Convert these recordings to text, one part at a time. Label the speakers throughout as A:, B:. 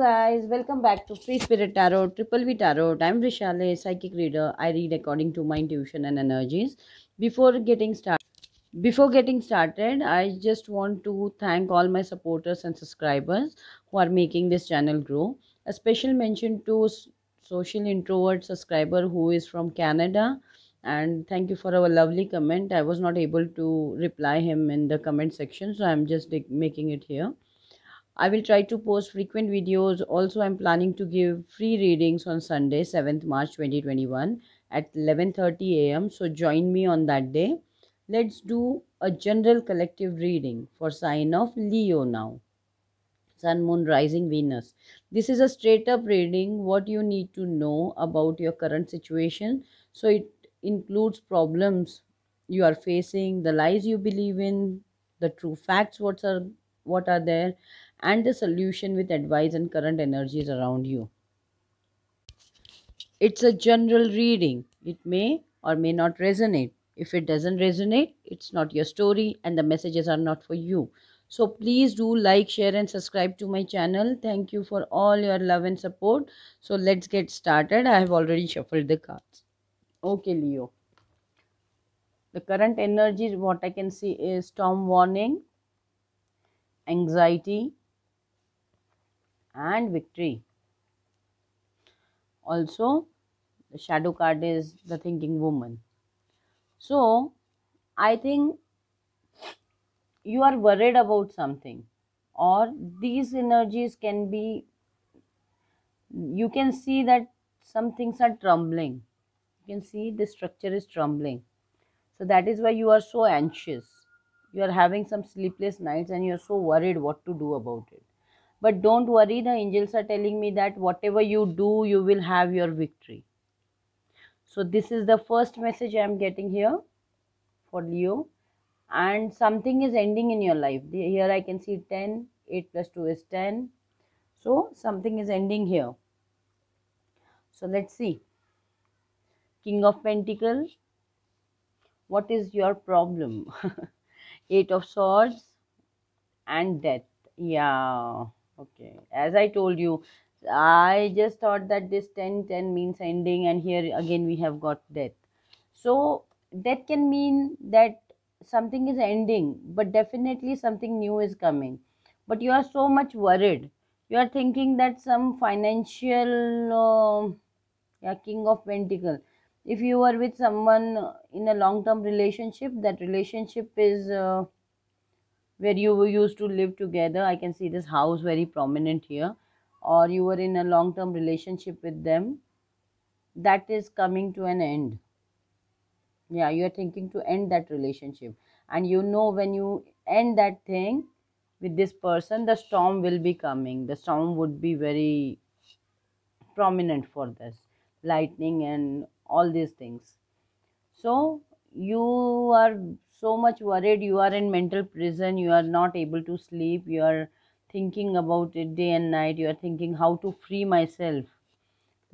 A: guys welcome back to free spirit tarot triple v tarot i'm vishale psychic reader i read according to my intuition and energies before getting started before getting started i just want to thank all my supporters and subscribers who are making this channel grow a special mention to social introvert subscriber who is from canada and thank you for our lovely comment i was not able to reply him in the comment section so i'm just making it here I will try to post frequent videos. Also, I'm planning to give free readings on Sunday, 7th March 2021 at 11.30 a.m. So join me on that day. Let's do a general collective reading for sign of Leo now. Sun, Moon, Rising, Venus. This is a straight up reading what you need to know about your current situation. So it includes problems you are facing, the lies you believe in, the true facts what are what are there and the solution with advice and current energies around you. It's a general reading. It may or may not resonate. If it doesn't resonate, it's not your story and the messages are not for you. So please do like, share and subscribe to my channel. Thank you for all your love and support. So let's get started. I have already shuffled the cards. Okay, Leo. The current energies, what I can see is storm warning, anxiety, and victory. Also, the shadow card is the thinking woman. So, I think you are worried about something, or these energies can be, you can see that some things are trembling. You can see the structure is trembling. So, that is why you are so anxious. You are having some sleepless nights and you are so worried what to do about it. But don't worry, the angels are telling me that whatever you do, you will have your victory. So, this is the first message I am getting here for Leo. And something is ending in your life. Here I can see 10, 8 plus 2 is 10. So, something is ending here. So, let's see. King of Pentacles, what is your problem? eight of Swords and Death. Yeah okay as i told you i just thought that this 10 10 means ending and here again we have got death so death can mean that something is ending but definitely something new is coming but you are so much worried you are thinking that some financial uh, yeah, king of pentacle if you are with someone in a long term relationship that relationship is uh, where you used to live together i can see this house very prominent here or you were in a long term relationship with them that is coming to an end yeah you are thinking to end that relationship and you know when you end that thing with this person the storm will be coming the storm would be very prominent for this lightning and all these things so you are so much worried you are in mental prison you are not able to sleep you are thinking about it day and night you are thinking how to free myself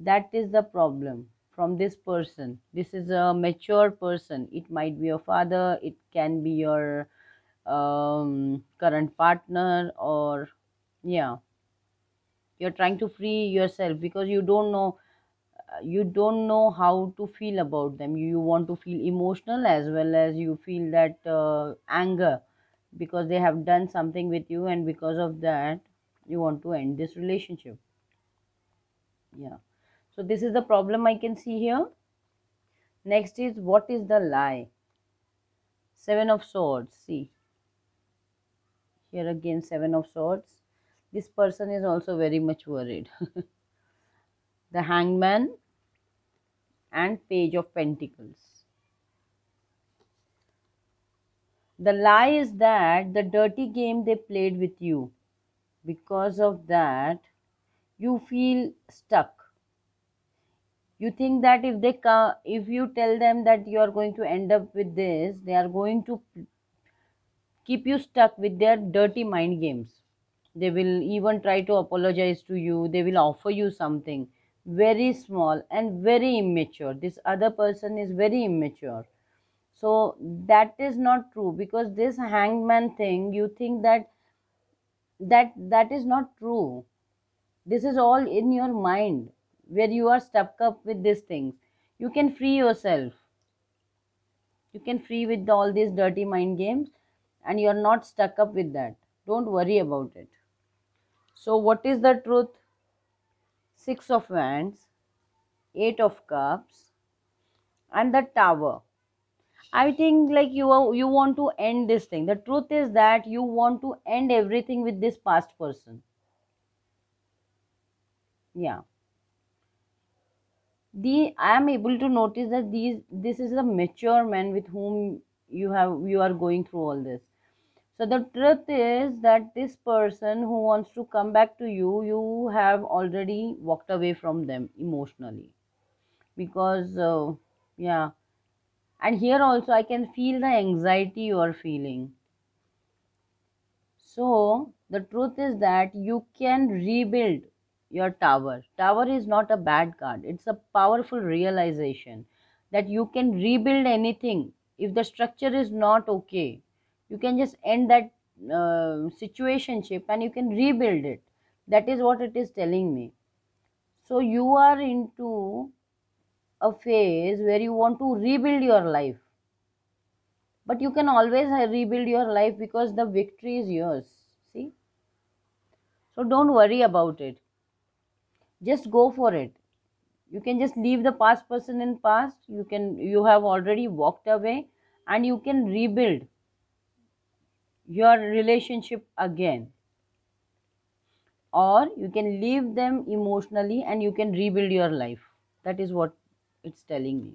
A: that is the problem from this person this is a mature person it might be your father it can be your um, current partner or yeah you're trying to free yourself because you don't know you don't know how to feel about them you, want to feel emotional as well as you feel that uh, anger because they have done something with you and because of that you want to end this relationship yeah so this is the problem i can see here next is what is the lie seven of swords see here again seven of swords this person is also very much worried the hangman and page of pentacles. The lie is that the dirty game they played with you. Because of that, you feel stuck. You think that if they come, if you tell them that you are going to end up with this, they are going to keep you stuck with their dirty mind games. They will even try to apologize to you. They will offer you something very small and very immature this other person is very immature so that is not true because this hangman thing you think that that that is not true this is all in your mind where you are stuck up with these things you can free yourself you can free with all these dirty mind games and you are not stuck up with that don't worry about it so what is the truth six of wands eight of cups and the tower i think like you are, you want to end this thing the truth is that you want to end everything with this past person yeah the i am able to notice that these this is a mature man with whom you have you are going through all this so the truth is that this person who wants to come back to you, you have already walked away from them emotionally. Because, uh, yeah. And here also, I can feel the anxiety you are feeling. So, the truth is that you can rebuild your tower. Tower is not a bad card, it's a powerful realization that you can rebuild anything if the structure is not okay you can just end that uh, ship and you can rebuild it that is what it is telling me so you are into a phase where you want to rebuild your life but you can always uh, rebuild your life because the victory is yours see so don't worry about it just go for it you can just leave the past person in past you can you have already walked away and you can rebuild your relationship again or you can leave them emotionally and you can rebuild your life that is what it's telling me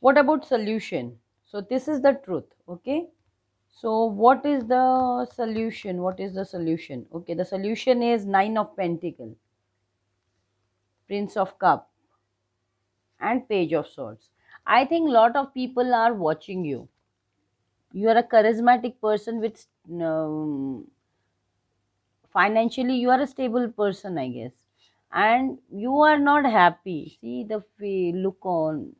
A: what about solution so this is the truth okay so what is the solution what is the solution okay the solution is 9 of pentacle prince of cup and page of swords I think lot of people are watching you. You are a charismatic person with um, financially you are a stable person, I guess, and you are not happy. See the look on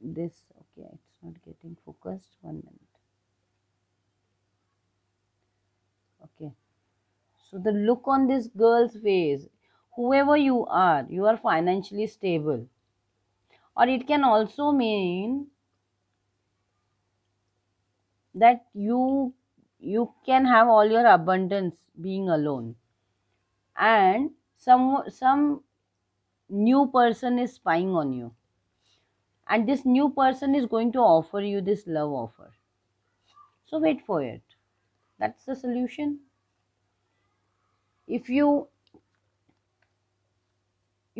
A: this. Okay, it's not getting focused. One minute. Okay, so the look on this girl's face. Whoever you are, you are financially stable or it can also mean that you you can have all your abundance being alone and some some new person is spying on you and this new person is going to offer you this love offer so wait for it that's the solution if you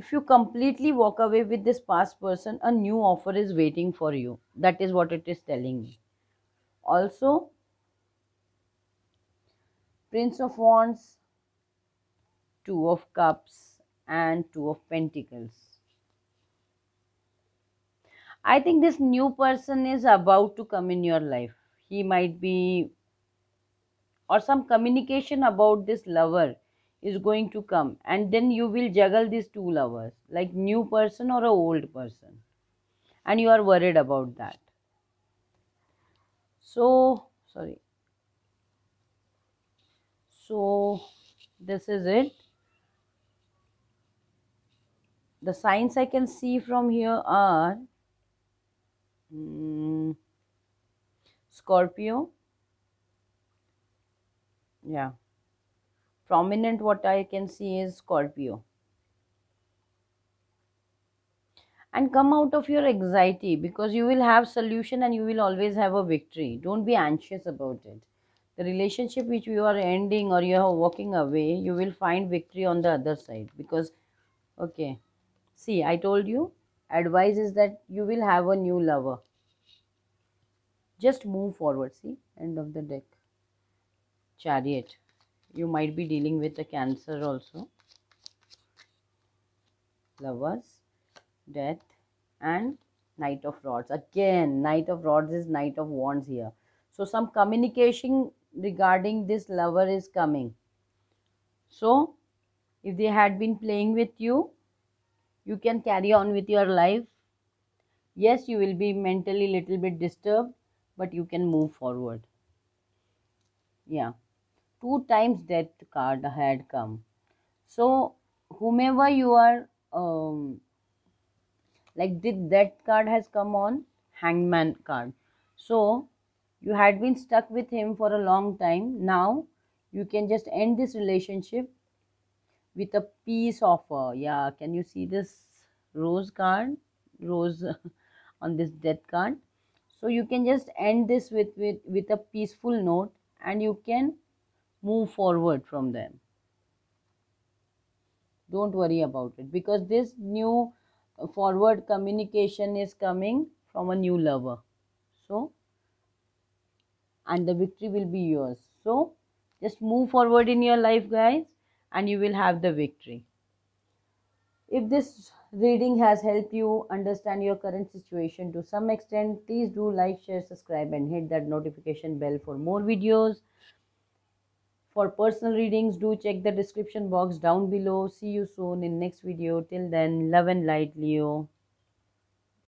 A: if you completely walk away with this past person a new offer is waiting for you that is what it is telling me also prince of wands two of cups and two of pentacles i think this new person is about to come in your life he might be or some communication about this lover is going to come and then you will juggle these two lovers like new person or a old person and you are worried about that so sorry so this is it the signs i can see from here are hmm, scorpio yeah prominent what I can see is Scorpio. And come out of your anxiety because you will have solution and you will always have a victory. Don't be anxious about it. The relationship which you are ending or you are walking away, you will find victory on the other side because, okay, see, I told you, advice is that you will have a new lover. Just move forward, see, end of the deck. Chariot you might be dealing with a cancer also lovers death and knight of rods again knight of rods is knight of wands here so some communication regarding this lover is coming so if they had been playing with you you can carry on with your life yes you will be mentally little bit disturbed but you can move forward yeah two times that card had come so whomever you are um, like did that card has come on hangman card so you had been stuck with him for a long time now you can just end this relationship with a peace offer yeah can you see this rose card rose on this death card so you can just end this with with, with a peaceful note and you can move forward from them don't worry about it because this new forward communication is coming from a new lover so and the victory will be yours so just move forward in your life guys and you will have the victory if this reading has helped you understand your current situation to some extent please do like share subscribe and hit that notification bell for more videos for personal readings, do check the description box down below. See you soon in next video. Till then, love and light, Leo.